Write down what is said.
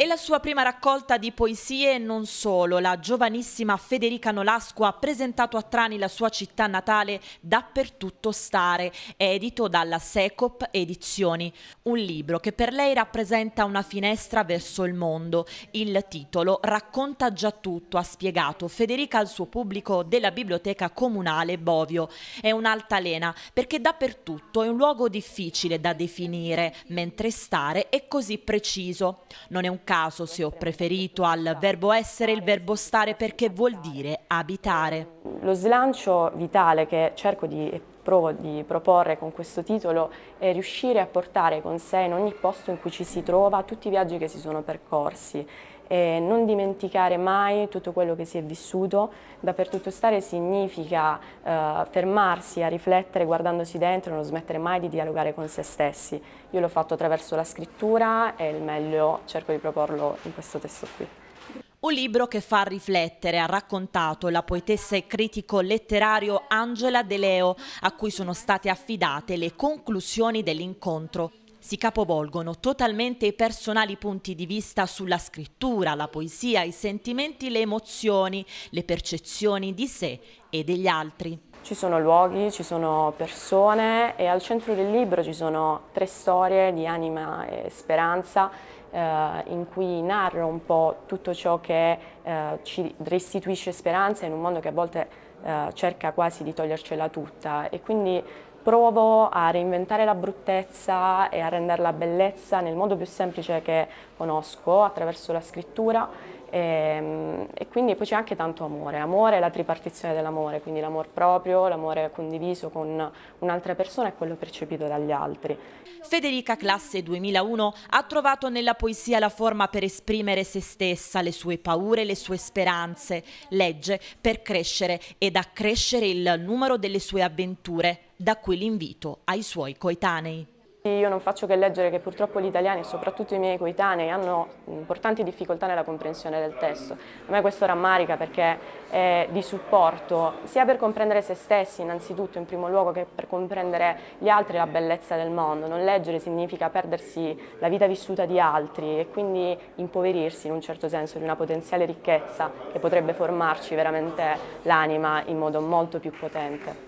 E la sua prima raccolta di poesie e non solo, la giovanissima Federica Nolasco ha presentato a Trani la sua città natale Dappertutto stare, edito dalla Secop Edizioni, un libro che per lei rappresenta una finestra verso il mondo. Il titolo racconta già tutto, ha spiegato Federica al suo pubblico della biblioteca comunale Bovio. È un'altalena perché dappertutto è un luogo difficile da definire, mentre stare è così preciso. Non è un caso se ho preferito al verbo essere il verbo stare perché vuol dire abitare. Lo slancio vitale che cerco di provo di proporre con questo titolo è riuscire a portare con sé in ogni posto in cui ci si trova tutti i viaggi che si sono percorsi e non dimenticare mai tutto quello che si è vissuto, dappertutto stare significa eh, fermarsi a riflettere guardandosi dentro, non smettere mai di dialogare con se stessi. Io l'ho fatto attraverso la scrittura e il meglio cerco di proporlo in questo testo qui. Un libro che fa riflettere, ha raccontato la poetessa e critico letterario Angela De Leo, a cui sono state affidate le conclusioni dell'incontro. Si capovolgono totalmente i personali punti di vista sulla scrittura, la poesia, i sentimenti, le emozioni, le percezioni di sé e degli altri. Ci sono luoghi, ci sono persone e al centro del libro ci sono tre storie di anima e speranza eh, in cui narro un po' tutto ciò che eh, ci restituisce speranza in un mondo che a volte eh, cerca quasi di togliercela tutta e quindi provo a reinventare la bruttezza e a renderla bellezza nel modo più semplice che conosco attraverso la scrittura e, ehm, e, quindi poi c'è anche tanto amore, amore è la tripartizione dell'amore, quindi l'amore proprio, l'amore condiviso con un'altra persona e quello percepito dagli altri. Federica Classe 2001 ha trovato nella poesia la forma per esprimere se stessa, le sue paure, le sue speranze, legge per crescere ed accrescere il numero delle sue avventure, da qui l'invito ai suoi coetanei. Io non faccio che leggere che purtroppo gli italiani, soprattutto i miei coetanei, hanno importanti difficoltà nella comprensione del testo. A me questo rammarica perché è di supporto sia per comprendere se stessi innanzitutto in primo luogo che per comprendere gli altri la bellezza del mondo. Non leggere significa perdersi la vita vissuta di altri e quindi impoverirsi in un certo senso di una potenziale ricchezza che potrebbe formarci veramente l'anima in modo molto più potente.